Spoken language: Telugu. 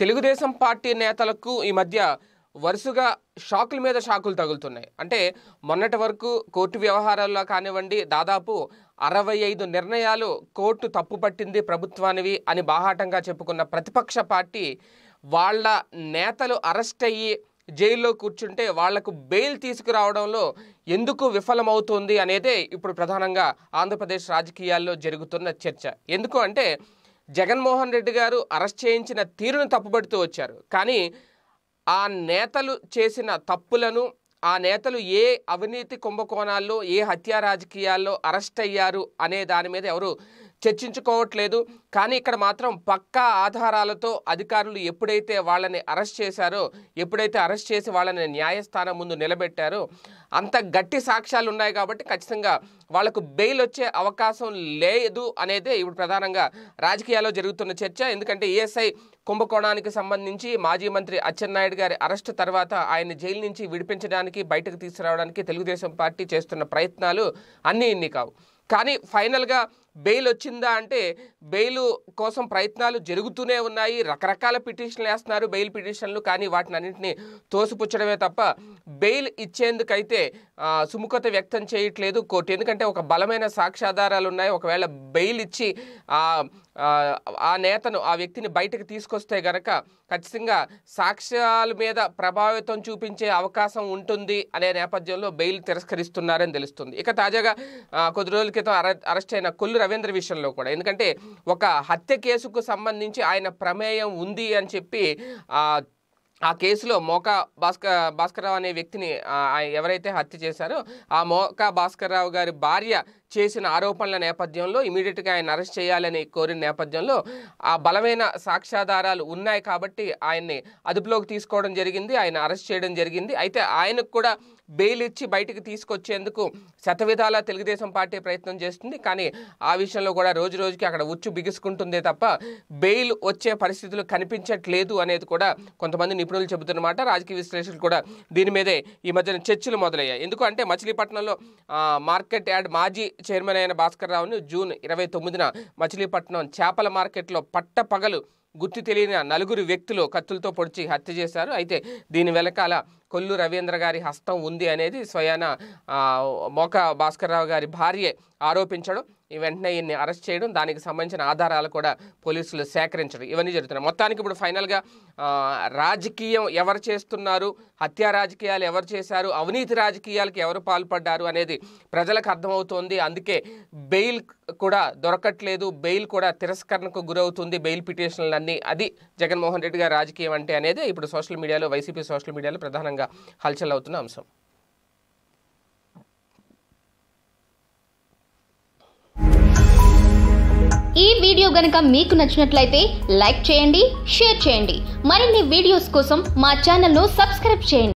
తెలుగుదేశం పార్టీ నేతలకు ఈ మధ్య వరుసగా షాకుల మీద షాకులు తగులుతున్నాయి అంటే మొన్నటి వరకు కోర్టు వ్యవహారాల్లో కానివ్వండి దాదాపు అరవై ఐదు నిర్ణయాలు కోర్టు తప్పుపట్టింది ప్రభుత్వానివి అని బాహాటంగా చెప్పుకున్న ప్రతిపక్ష పార్టీ వాళ్ళ నేతలు అరెస్ట్ అయ్యి జైల్లో కూర్చుంటే వాళ్లకు బెయిల్ తీసుకురావడంలో ఎందుకు విఫలమవుతుంది అనేదే ఇప్పుడు ప్రధానంగా ఆంధ్రప్రదేశ్ రాజకీయాల్లో జరుగుతున్న చర్చ ఎందుకు అంటే జగన్మోహన్ రెడ్డి గారు అరెస్ట్ చేయించిన తీరును తప్పుబడుతూ వచ్చారు కానీ ఆ నేతలు చేసిన తప్పులను ఆ నేతలు ఏ అవినీతి కుంభకోణాల్లో ఏ హత్యా రాజకీయాల్లో అరెస్ట్ అయ్యారు అనే దాని మీద ఎవరు చర్చించుకోవట్లేదు కానీ ఇక్కడ మాత్రం పక్కా ఆధారాలతో అధికారులు ఎప్పుడైతే వాళ్ళని అరెస్ట్ చేశారో ఎప్పుడైతే అరెస్ట్ చేసి వాళ్ళని న్యాయస్థానం ముందు నిలబెట్టారో అంత గట్టి సాక్ష్యాలు ఉన్నాయి కాబట్టి ఖచ్చితంగా వాళ్లకు బెయిల్ వచ్చే అవకాశం లేదు అనేది ఇప్పుడు ప్రధానంగా రాజకీయాల్లో జరుగుతున్న చర్చ ఎందుకంటే ఈఎస్ఐ కుంభకోణానికి సంబంధించి మాజీ మంత్రి అచ్చెన్నాయుడు గారి అరెస్ట్ తర్వాత ఆయన జైలు నుంచి విడిపించడానికి బయటకు తీసుకురావడానికి తెలుగుదేశం పార్టీ చేస్తున్న ప్రయత్నాలు అన్నీ ఇన్ని కావు కానీ ఫైనల్గా బెయిల్ వచ్చిందా అంటే బెయిల్ కోసం ప్రయత్నాలు జరుగుతూనే ఉన్నాయి రకరకాల పిటిషన్లు వేస్తున్నారు బెయిల్ పిటిషన్లు కానీ వాటిని అన్నింటినీ తోసిపుచ్చడమే తప్ప బెయిల్ ఇచ్చేందుకైతే సుముఖత వ్యక్తం చేయట్లేదు కోర్టు ఎందుకంటే ఒక బలమైన సాక్ష్యాధారాలు ఉన్నాయి ఒకవేళ బెయిల్ ఇచ్చి ఆ నేతను ఆ వ్యక్తిని బయటకు తీసుకొస్తే గనక ఖచ్చితంగా సాక్ష్యాల మీద ప్రభావితం చూపించే అవకాశం ఉంటుంది అనే నేపథ్యంలో బెయిల్ తిరస్కరిస్తున్నారని తెలుస్తుంది ఇక తాజాగా కొద్ది రోజుల క్రితం అరెస్ట్ అయిన కొల్లు రవీంద్ర విషయంలో కూడా ఎందుకంటే ఒక హత్య కేసుకు సంబంధించి ఆయన ప్రమేయం ఉంది అని చెప్పి ఆ కేసులో మోకా భాస్కర్ భాస్కర్రావు అనే వ్యక్తిని ఎవరైతే హత్య చేశారో ఆ మోకా భాస్కర్రావు గారి భార్య చేసిన ఆరోపణల నేపథ్యంలో ఇమీడియట్గా ఆయన అరెస్ట్ చేయాలని కోరిన నేపథ్యంలో ఆ బలమైన సాక్ష్యాధారాలు ఉన్నాయి కాబట్టి ఆయన్ని అదుపులోకి తీసుకోవడం జరిగింది ఆయన అరెస్ట్ చేయడం జరిగింది అయితే ఆయనకు కూడా బెయిల్ ఇచ్చి బయటికి తీసుకొచ్చేందుకు శతవిధాల తెలుగుదేశం పార్టీ ప్రయత్నం చేస్తుంది కానీ ఆ విషయంలో కూడా రోజు రోజుకి అక్కడ ఉచ్చు బిగుసుకుంటుందే తప్ప బెయిల్ వచ్చే పరిస్థితులు కనిపించట్లేదు అనేది కూడా కొంతమంది నిపుణులు చెబుతున్నమాట రాజకీయ విశ్లేషకులు కూడా దీని మీదే ఈ మధ్యన చర్చలు మొదలయ్యాయి ఎందుకంటే మచిలీపట్నంలో మార్కెట్ యార్డ్ మాజీ చైర్మన్ అయిన భాస్కర్ రావును జూన్ ఇరవై తొమ్మిదిన మచిలీపట్నం చేపల మార్కెట్లో పట్టపగలు గుర్తు తెలియని నలుగురు వ్యక్తులు కత్తులతో పొడిచి హత్య చేశారు అయితే దీని వెనకాల కొల్లు రవీంద్ర గారి హస్తం ఉంది అనేది స్వయాన మోక భాస్కర్రావు గారి భార్య ఆరోపించడం ఈ వెంటనే ఈయన్ని అరెస్ట్ చేయడం దానికి సంబంధించిన ఆధారాలు కూడా పోలీసులు సేకరించడం ఇవన్నీ జరుగుతున్నాయి మొత్తానికి ఇప్పుడు ఫైనల్గా రాజకీయం ఎవరు చేస్తున్నారు హత్యా రాజకీయాలు ఎవరు చేశారు అవినీతి రాజకీయాలకు ఎవరు పాల్పడ్డారు అనేది ప్రజలకు అర్థమవుతోంది అందుకే బెయిల్ కూడా దొరకట్లేదు బెయిల్ కూడా తిరస్కరణకు గురవుతుంది బెయిల్ పిటిషన్లన్నీ అది జగన్మోహన్ రెడ్డి గారు రాజకీయం అంటే అనేది ఇప్పుడు సోషల్ మీడియాలో వైసీపీ సోషల్ మీడియాలో ప్రధానంగా తీవ్రంగా హల్చల్ అవుతున్న అంశం ఈ వీడియో గనక మీకు నచ్చినట్లయితే లైక్ చేయండి షేర్ చేయండి మరిన్ని వీడియోస్ కోసం మా ను సబ్స్క్రైబ్ చేయండి